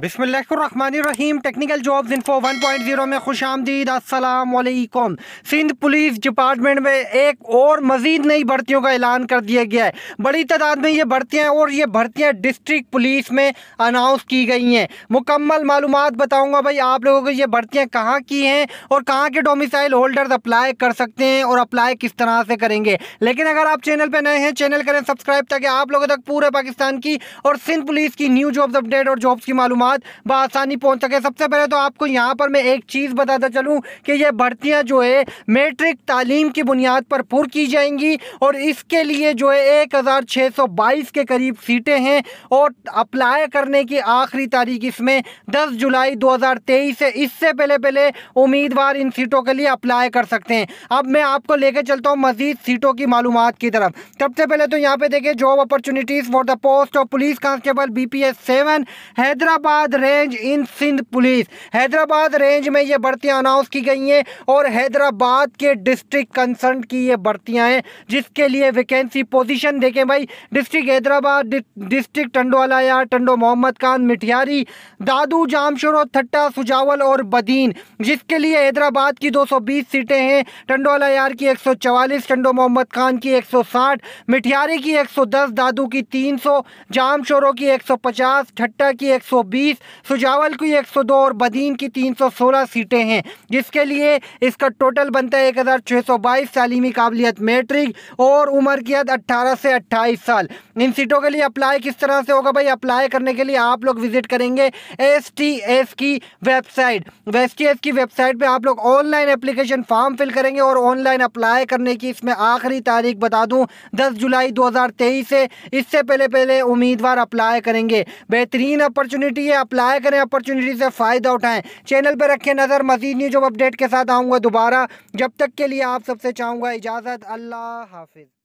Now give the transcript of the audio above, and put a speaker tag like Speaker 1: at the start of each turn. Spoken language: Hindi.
Speaker 1: बिसमीम टेक्निकल जॉब्स इन्फो जीरो में खुश आमदीद असलकुम सिंध पुलिस डिपार्टमेंट में एक और मज़ीद नई भर्तियों का ऐलान कर दिया गया है बड़ी तादाद में ये भर्तियाँ और ये भर्तियाँ डिस्ट्रिक्ट पुलिस में अनाउंस की गई हैं मुकम्मल मालूम बताऊँगा भाई आप लोगों को ये भर्तियाँ कहाँ की हैं और कहाँ के डोमिसाइल होल्डर्स अप्लाई कर सकते हैं और अप्लाई किस तरह से करेंगे लेकिन अगर आप चैनल पर नए हैं चैनल करें सब्सक्राइब ताकि आप लोगों तक पूरे पाकिस्तान की और सिंध पुलिस की न्यू जॉब्स अपडेट और जॉब्स की मालूम बसानी पहुंच सके सबसे पहले तो आपको यहाँ पर मैं एक चीज़ बताता चलूँ कि ये भर्तियाँ जो है मेट्रिक तालीम की बुनियाद पर पुर की जाएंगी और इसके लिए जो है एक हज़ार छः सौ बाईस के करीब सीटें हैं और अप्लाई करने की आखिरी तारीख इसमें दस जुलाई दो हज़ार तेईस है इससे पहले पहले उम्मीदवार इन सीटों के लिए अप्लाई कर सकते हैं अब मैं आपको लेकर चलता हूँ मजीद सीटों की मालूम की तरफ सबसे पहले तो यहाँ पे देखें job opportunities for the post of police constable B P S seven Hyderabad Hyderabad range in Sindh police Hyderabad range में ये भर्तियाँ अनाउंस की गई हैं और हैदराबाद के डिस्ट्रिक्ट कंसर्न की ये भर्तियाँ हैं जिसके लिए वैकेंसी पोजीशन देखें भाई डिस्ट्रिक्ट हैदराबाद डिस्ट्रिक्ट टंडो यार टंडो मोहम्मद खान मिठियारी दादू जामशोरो थट्टा सुजावल और बदीन जिसके लिए हैदराबाद की दो सीटें हैं टंडो अलायार की एक टंडो मोहम्मद खान की एक मिठियारी की एक दादू की तीन सौ की एक सौ पचास की 120 बीस सुजावल की दो और बदीन की तीन सौ सोलह सीटें हैं जिसके लिए इसका टोटल बनता है एक हजार बाईस तालीमी काबिलियत मेट्रिक और उम्र की हद अट्ठारह से अट्ठाईस साल इन सीटों के लिए अप्लाई किस तरह से होगा भाई अप्लाई करने के लिए आप लोग विजिट करेंगे एस टी एस की वेबसाइट एस टी एस की वेबसाइट पर आप लोग ऑनलाइन एप्लीकेशन फॉर्म फिल करेंगे और ऑनलाइन अप्लाई करने की इसमें आखिरी तारीख बता दूँ दस जुलाई दो हजार तेईस है इससे पहले पहले उम्मीदवार अप्लाई करेंगे बेहतरीन अपॉर्चुनिटी लिए अप्लाई करें अपॉर्चुनिटी से फ़ायदा उठाएं चैनल पर रखें नज़र मजीद न्यूज अपडेट के साथ आऊँगा दोबारा जब तक के लिए आप सबसे चाहूँगा इजाज़त अल्लाह हाफिज़